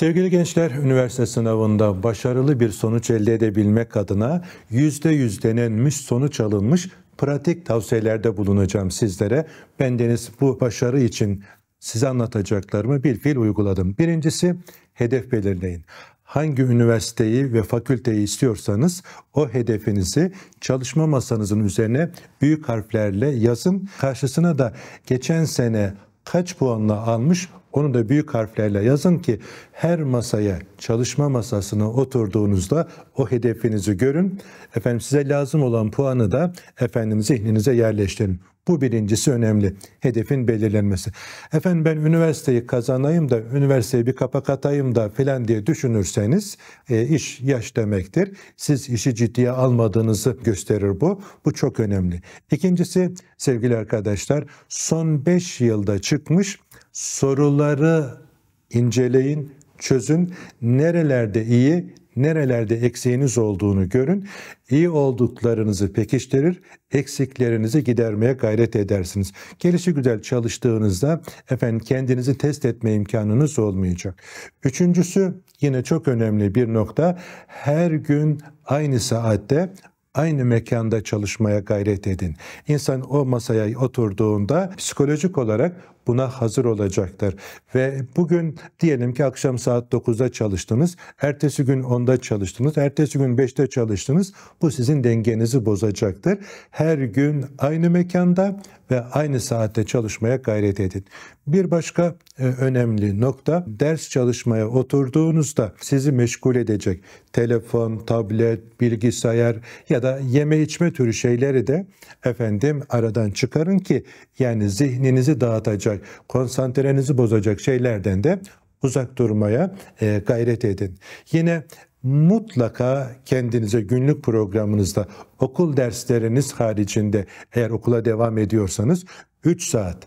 Sevgili gençler, üniversite sınavında başarılı bir sonuç elde edebilmek adına %100 denenmiş sonuç alınmış pratik tavsiyelerde bulunacağım sizlere. Ben Deniz bu başarı için size anlatacaklarımı bir fil uyguladım. Birincisi hedef belirleyin. Hangi üniversiteyi ve fakülteyi istiyorsanız o hedefinizi çalışma masanızın üzerine büyük harflerle yazın. Karşısına da geçen sene kaç puanla almış onu da büyük harflerle yazın ki her masaya, çalışma masasına oturduğunuzda o hedefinizi görün. Efendim size lazım olan puanı da efendim zihninize yerleştirin. Bu birincisi önemli. Hedefin belirlenmesi. Efendim ben üniversiteyi kazanayım da üniversiteyi bir kapak atayım da filan diye düşünürseniz e, iş yaş demektir. Siz işi ciddiye almadığınızı gösterir bu. Bu çok önemli. İkincisi sevgili arkadaşlar son 5 yılda çıkmış soruları inceleyin, çözün. Nerelerde iyi, nerelerde eksiğiniz olduğunu görün. İyi olduklarınızı pekiştirir, eksiklerinizi gidermeye gayret edersiniz. Gelişi güzel çalıştığınızda efendim kendinizi test etme imkanınız olmayacak. Üçüncüsü yine çok önemli bir nokta. Her gün aynı saatte aynı mekanda çalışmaya gayret edin. İnsan o masaya oturduğunda psikolojik olarak buna hazır olacaklar. Ve bugün diyelim ki akşam saat 9'da çalıştınız, ertesi gün 10'da çalıştınız, ertesi gün 5'te çalıştınız. Bu sizin dengenizi bozacaktır. Her gün aynı mekanda ve aynı saatte çalışmaya gayret edin. Bir başka e, önemli nokta ders çalışmaya oturduğunuzda sizi meşgul edecek telefon, tablet, bilgisayar ya da yeme içme türü şeyleri de efendim aradan çıkarın ki yani zihninizi dağıtacak bozacak, konsantrenizi bozacak şeylerden de uzak durmaya e, gayret edin. Yine mutlaka kendinize günlük programınızda okul dersleriniz haricinde eğer okula devam ediyorsanız 3 saat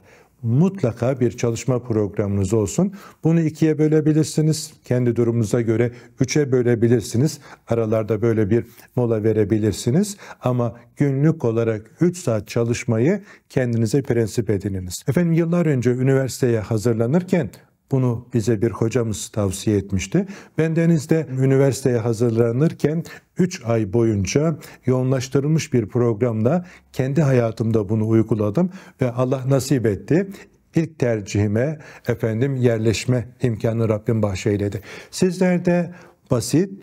mutlaka bir çalışma programınız olsun. Bunu ikiye bölebilirsiniz. Kendi durumunuza göre üçe bölebilirsiniz. Aralarda böyle bir mola verebilirsiniz. Ama günlük olarak 3 saat çalışmayı kendinize prensip edininiz. Efendim yıllar önce üniversiteye hazırlanırken bunu bize bir hocamız tavsiye etmişti. Bendeniz de üniversiteye hazırlanırken 3 ay boyunca yoğunlaştırılmış bir programda kendi hayatımda bunu uyguladım ve Allah nasip etti ilk tercihime efendim yerleşme imkanı Rabbim bahşeyledi. Sizler de basit,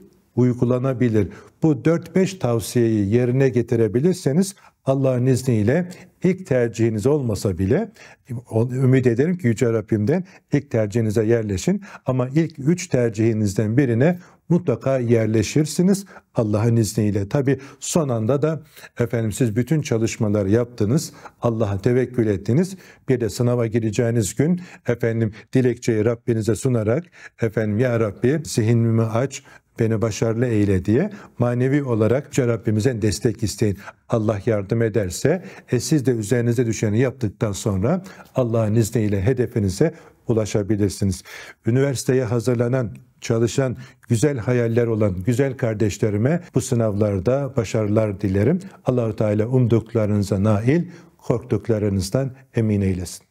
uygulanabilir. Bu 4-5 tavsiyeyi yerine getirebilirseniz Allah'ın izniyle ilk tercihiniz olmasa bile ümit ederim ki Yüce Rabbim'den ilk tercihinize yerleşin. Ama ilk 3 tercihinizden birine mutlaka yerleşirsiniz Allah'ın izniyle. Tabi son anda da efendim siz bütün çalışmalar yaptınız, Allah'a tevekkül ettiniz. Bir de sınava gireceğiniz gün efendim dilekçeyi Rabbinize sunarak efendim ya Rabbi zihnimi aç, beni başarılı eyle diye manevi olarak Yüce Rabbimizden destek isteyin. Allah yardım ederse e siz de üzerinize düşeni yaptıktan sonra Allah'ın izniyle hedefinize ulaşabilirsiniz. Üniversiteye hazırlanan çalışan, güzel hayaller olan güzel kardeşlerime bu sınavlarda başarılar dilerim. Allahu Teala umduklarınıza nail, korktuklarınızdan emin eylesin.